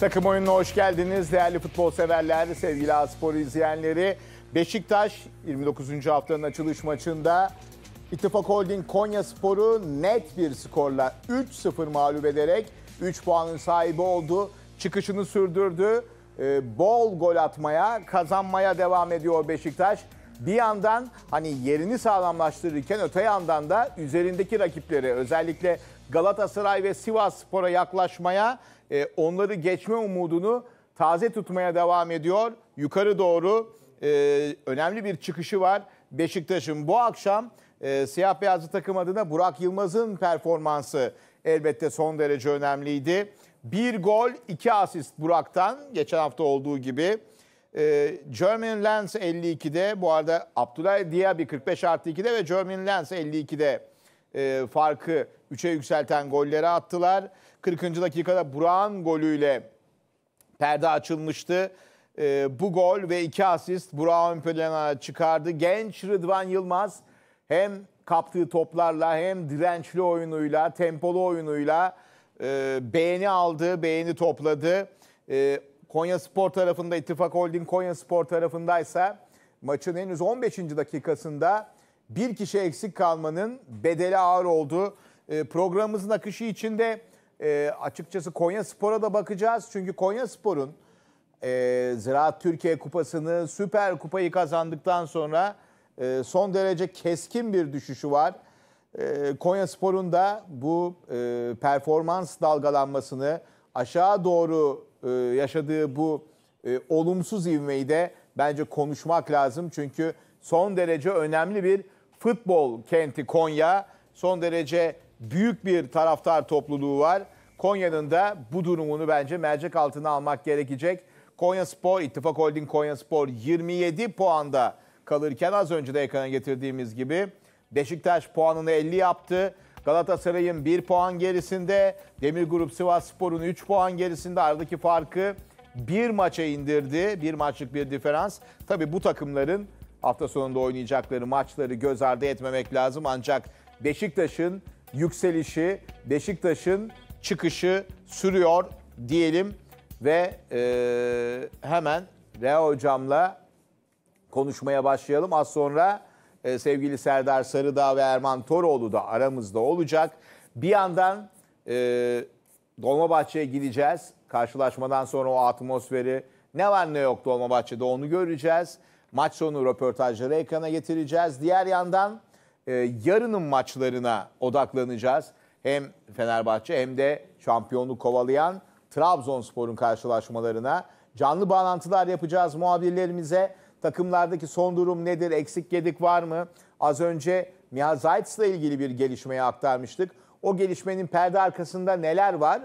Takım oyununa hoş geldiniz değerli futbol severler, sevgili Aspor izleyenleri. Beşiktaş 29. haftanın açılış maçında İttifak Holding Konya Sporu net bir skorla 3-0 mağlup ederek 3 puanın sahibi oldu. Çıkışını sürdürdü. Ee, bol gol atmaya, kazanmaya devam ediyor Beşiktaş. Bir yandan hani yerini sağlamlaştırırken öte yandan da üzerindeki rakipleri özellikle Galatasaray ve Sivas Spor'a yaklaşmaya e, onları geçme umudunu taze tutmaya devam ediyor. Yukarı doğru e, önemli bir çıkışı var Beşiktaş'ın. Bu akşam e, siyah beyazlı takım adına Burak Yılmaz'ın performansı elbette son derece önemliydi. Bir gol, iki asist Burak'tan geçen hafta olduğu gibi. E, German Lens 52'de bu arada Abdullah Diaby 45 artı 2'de ve German Lens 52'de e, farkı 3'e yükselten golleri attılar. 40. dakikada Burak'ın golüyle perde açılmıştı. E, bu gol ve iki asist Burak'ı ön plana çıkardı. Genç Rıdvan Yılmaz hem kaptığı toplarla hem dirençli oyunuyla, tempolu oyunuyla e, beğeni aldı, beğeni topladı. E, Konya Spor tarafında, İttifak Holding Konya Spor tarafındaysa maçın henüz 15. dakikasında bir kişi eksik kalmanın bedeli ağır oldu. E, programımızın akışı içinde e, açıkçası Konya Spor'a da bakacağız. Çünkü Konya Spor'un e, Ziraat Türkiye Kupası'nı, Süper Kupayı kazandıktan sonra e, son derece keskin bir düşüşü var. E, Konya Spor'un da bu performans dalgalanmasını, aşağı doğru yaşadığı bu olumsuz ivmeyi de bence konuşmak lazım. Çünkü son derece önemli bir futbol kenti Konya. Son derece büyük bir taraftar topluluğu var. Konya'nın da bu durumunu bence mercek altına almak gerekecek. Konya Spor, İttifak Holding Konya Spor 27 puanda kalırken az önce de ekrana getirdiğimiz gibi Beşiktaş puanını 50 yaptı. Galatasaray'ın 1 puan gerisinde, Demir Grup Sivas Spor'un 3 puan gerisinde aradaki farkı bir maça indirdi. Bir maçlık bir diferans. Tabii bu takımların Hafta sonunda oynayacakları maçları göz ardı etmemek lazım ancak Beşiktaş'ın yükselişi, Beşiktaş'ın çıkışı sürüyor diyelim ve e, hemen Rea hocamla konuşmaya başlayalım. Az sonra e, sevgili Serdar Sarıdağ ve Erman Toroğlu da aramızda olacak. Bir yandan e, Dolmabahçe'ye gideceğiz. Karşılaşmadan sonra o atmosferi ne var ne yok Dolmabahçe'de onu göreceğiz. Maç sonu röportajları ekrana getireceğiz. Diğer yandan e, yarının maçlarına odaklanacağız. Hem Fenerbahçe hem de şampiyonluk kovalayan Trabzonspor'un karşılaşmalarına canlı bağlantılar yapacağız muhabirlerimize. Takımlardaki son durum nedir? Eksik gedik var mı? Az önce Mihal Zayt'sla ilgili bir gelişmeyi aktarmıştık. O gelişmenin perde arkasında neler var?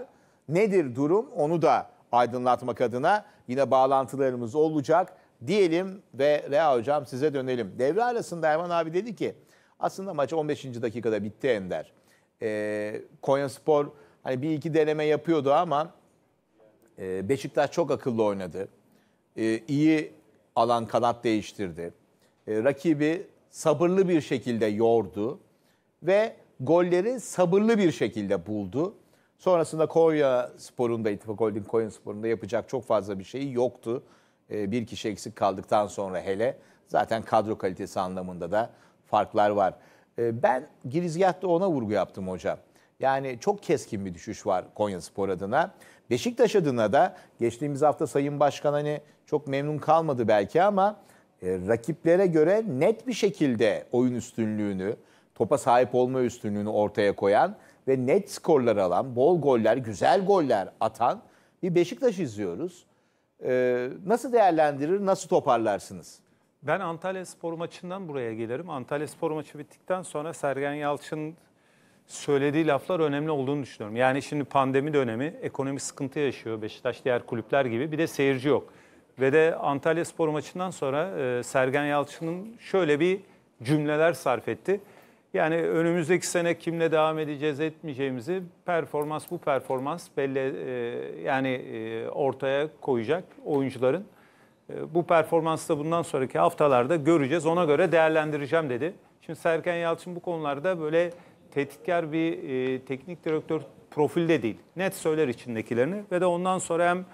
Nedir durum? Onu da aydınlatmak adına yine bağlantılarımız olacak diyelim ve Rea hocam size dönelim. Devre arasında Erman abi dedi ki aslında maç 15. dakikada bitti Ender. Ee, Konya Spor hani bir iki deneme yapıyordu ama e, Beşiktaş çok akıllı oynadı. E, iyi alan kanat değiştirdi. E, rakibi sabırlı bir şekilde yordu ve golleri sabırlı bir şekilde buldu. Sonrasında Konya Spor'un da İttifak Holding Konya Spor'un da yapacak çok fazla bir şeyi yoktu. Ee, bir kişi eksik kaldıktan sonra hele zaten kadro kalitesi anlamında da farklar var. Ee, ben girizgahta ona vurgu yaptım hocam. Yani çok keskin bir düşüş var Konya Spor adına. Beşiktaş adına da geçtiğimiz hafta Sayın Başkan hani çok memnun kalmadı belki ama e, rakiplere göre net bir şekilde oyun üstünlüğünü, topa sahip olma üstünlüğünü ortaya koyan ve net skorlar alan, bol goller, güzel goller atan bir Beşiktaş izliyoruz. Ee, nasıl değerlendirir, nasıl toparlarsınız? Ben Antalya Spor maçından buraya gelirim. Antalya Spor maçı bittikten sonra Sergen Yalçın söylediği laflar önemli olduğunu düşünüyorum. Yani şimdi pandemi dönemi, ekonomi sıkıntı yaşıyor Beşiktaş diğer kulüpler gibi. Bir de seyirci yok. Ve de Antalya Spor maçından sonra e, Sergen Yalçın'ın şöyle bir cümleler sarf etti. Yani önümüzdeki sene kimle devam edeceğiz etmeyeceğimizi performans bu performans belli e, yani e, ortaya koyacak oyuncuların. E, bu performansı da bundan sonraki haftalarda göreceğiz. Ona göre değerlendireceğim dedi. Şimdi Serkan Yalçın bu konularda böyle tetikkar bir e, teknik direktör profilde değil. Net söyler içindekilerini ve de ondan sonra hem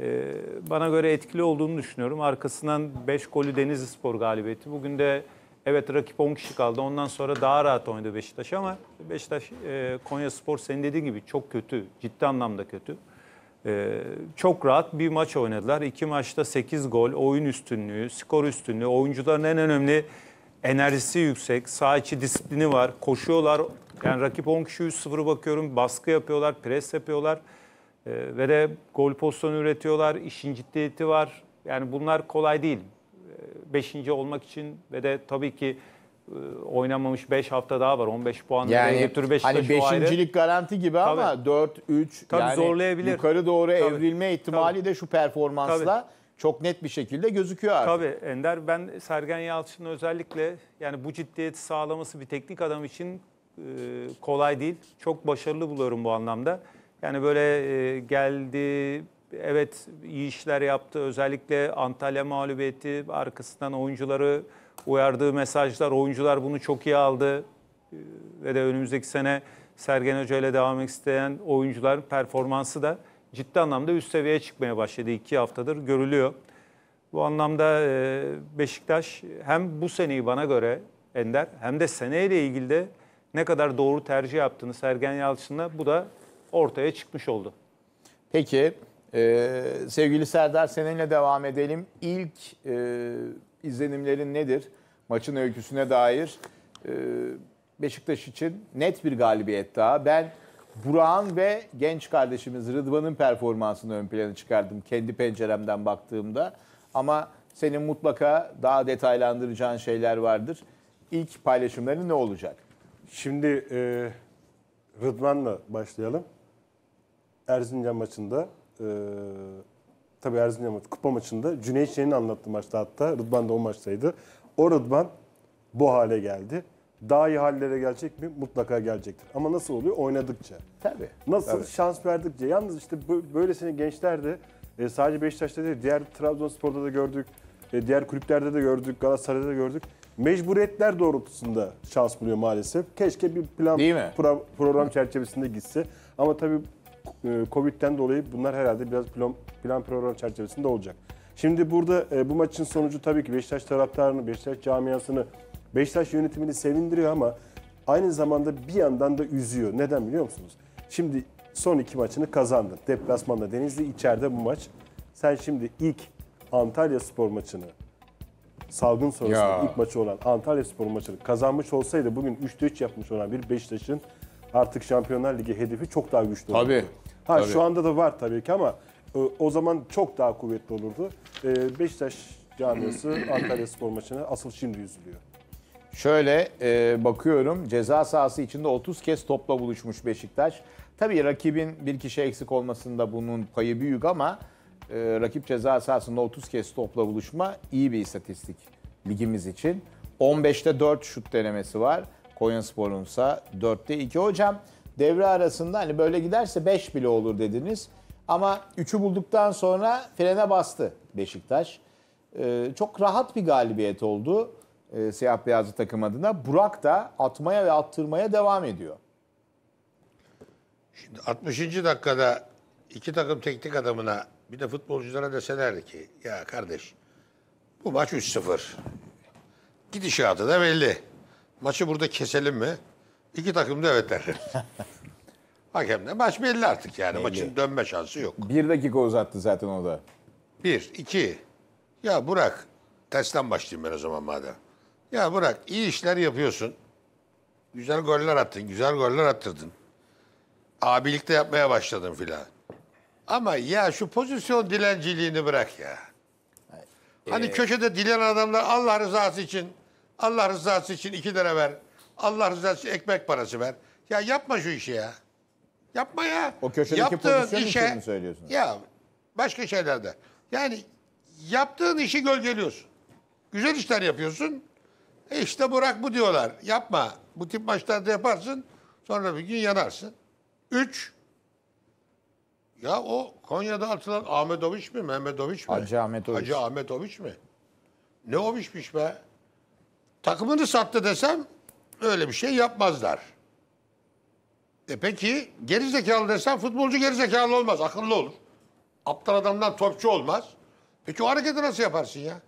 e, bana göre etkili olduğunu düşünüyorum. Arkasından 5 golü Denizli Spor galibiyeti. Bugün de Evet rakip 10 kişi kaldı. Ondan sonra daha rahat oynadı Beşiktaş ama Beşiktaş e, Konya Spor senin dediğin gibi çok kötü. Ciddi anlamda kötü. E, çok rahat bir maç oynadılar. İki maçta 8 gol, oyun üstünlüğü, skor üstünlüğü, oyuncuların en önemli enerjisi yüksek, saha içi disiplini var. Koşuyorlar. Yani rakip 10 kişi 3-0 bakıyorum. Baskı yapıyorlar, pres yapıyorlar. E, ve de gol pozisyonu üretiyorlar. İşin ciddiyeti var. Yani bunlar kolay değil beşinci olmak için ve de tabii ki e, oynamamış 5 hafta daha var. 15 puan yani, götür Beşiktaş hani beşincilik garanti gibi tabii. ama 4 3 tabii yani zorlayabilir. yukarı doğru tabii. evrilme ihtimali tabii. de şu performansla tabii. çok net bir şekilde gözüküyor artık. Tabii Ender ben Sergen Yalçın'ın özellikle yani bu ciddiyeti sağlaması bir teknik adam için e, kolay değil. Çok başarılı buluyorum bu anlamda. Yani böyle e, geldi evet iyi işler yaptı. Özellikle Antalya mağlubiyeti arkasından oyuncuları uyardığı mesajlar, oyuncular bunu çok iyi aldı. Ve de önümüzdeki sene Sergen Hoca ile devam isteyen oyuncuların performansı da ciddi anlamda üst seviyeye çıkmaya başladı. iki haftadır görülüyor. Bu anlamda e, Beşiktaş hem bu seneyi bana göre Ender hem de seneyle ilgili de ne kadar doğru tercih yaptığını Sergen Yalçın'la bu da ortaya çıkmış oldu. Peki ee, sevgili Serdar seninle devam edelim. İlk e, izlenimlerin nedir? Maçın öyküsüne dair e, Beşiktaş için net bir galibiyet daha. Ben Burak'ın ve genç kardeşimiz Rıdvan'ın performansını ön plana çıkardım kendi penceremden baktığımda. Ama senin mutlaka daha detaylandıracağın şeyler vardır. İlk paylaşımların ne olacak? Şimdi e, Rıdvan'la başlayalım. Erzincan maçında e, tabii Erzincan maçı, kupa maçında Cüneyt Şen'in anlattığı maçta hatta Rıdvan da o maçtaydı. O Rıdvan bu hale geldi. Daha iyi hallere gelecek mi? Mutlaka gelecektir. Ama nasıl oluyor? Oynadıkça. Tabii. Nasıl? Tabii. Şans verdikçe. Yalnız işte böylesine gençler de e, sadece Beşiktaş'ta değil, diğer Trabzonspor'da da gördük, e, diğer kulüplerde de gördük, Galatasaray'da da gördük. Mecburiyetler doğrultusunda şans buluyor maalesef. Keşke bir plan pro- program çerçevesinde gitse. Ama tabii e, Covid'den dolayı bunlar herhalde biraz plan, plan program çerçevesinde olacak. Şimdi burada e, bu maçın sonucu tabii ki Beşiktaş taraftarını, Beşiktaş camiasını, Beşiktaş yönetimini sevindiriyor ama aynı zamanda bir yandan da üzüyor. Neden biliyor musunuz? Şimdi son iki maçını kazandın. Deplasmanda Denizli, içeride bu maç. Sen şimdi ilk Antalya spor maçını, salgın sonrasında ya. ilk maçı olan Antalya spor maçını kazanmış olsaydı bugün 3-3 yapmış olan bir Beşiktaş'ın artık Şampiyonlar Ligi hedefi çok daha güçlü olurdu. Tabii. Ha tabii. şu anda da var tabii ki ama e, o zaman çok daha kuvvetli olurdu. E, Beşiktaş camiası Antalya Spor maçına asıl şimdi üzülüyor. Şöyle e, bakıyorum ceza sahası içinde 30 kez topla buluşmuş Beşiktaş. Tabii rakibin bir kişi eksik olmasında bunun payı büyük ama e, rakip ceza sahasında 30 kez topla buluşma iyi bir istatistik ligimiz için. 15'te 4 şut denemesi var. Konyaspor'unsa ise 4'te 2. Hocam devre arasında hani böyle giderse 5 bile olur dediniz. Ama 3'ü bulduktan sonra frene bastı Beşiktaş. Ee, çok rahat bir galibiyet oldu e, siyah beyazlı takım adına. Burak da atmaya ve attırmaya devam ediyor. Şimdi 60. dakikada iki takım teknik adamına bir de futbolculara deselerdi ki ya kardeş bu maç 3-0. Gidişatı da belli. Maçı burada keselim mi? İki takım da evet derler. Hakem de maç belli artık yani. Belli. Maçın dönme şansı yok. Bir dakika uzattı zaten o da. Bir, iki. Ya Burak, tersten başlayayım ben o zaman madem. Ya Burak, iyi işler yapıyorsun. Güzel goller attın, güzel goller attırdın. Abilikte yapmaya başladın filan. Ama ya şu pozisyon dilenciliğini bırak ya. Hani ee... köşede dilen adamlar Allah rızası için Allah rızası için iki lira ver. Allah rızası için ekmek parası ver. Ya yapma şu işi ya. Yapma ya. O köşedeki Yaptığın pozisyon işe, için mi söylüyorsunuz? Ya başka şeylerde. Yani yaptığın işi gölgeliyorsun. Güzel işler yapıyorsun. E işte Burak bu diyorlar. Yapma. Bu tip maçlarda yaparsın. Sonra bir gün yanarsın. Üç. Ya o Konya'da atılan Ahmetoviç mi? Mehmetoviç mi? Hacı Ahmetoviç. Hacı Ahmetoviç mi? Ne oviçmiş be? Takımını sattı desem öyle bir şey yapmazlar. E peki gerizekalı desem futbolcu gerizekalı olmaz, akıllı olur. Aptal adamdan topçu olmaz. Peki o hareketi nasıl yaparsın ya?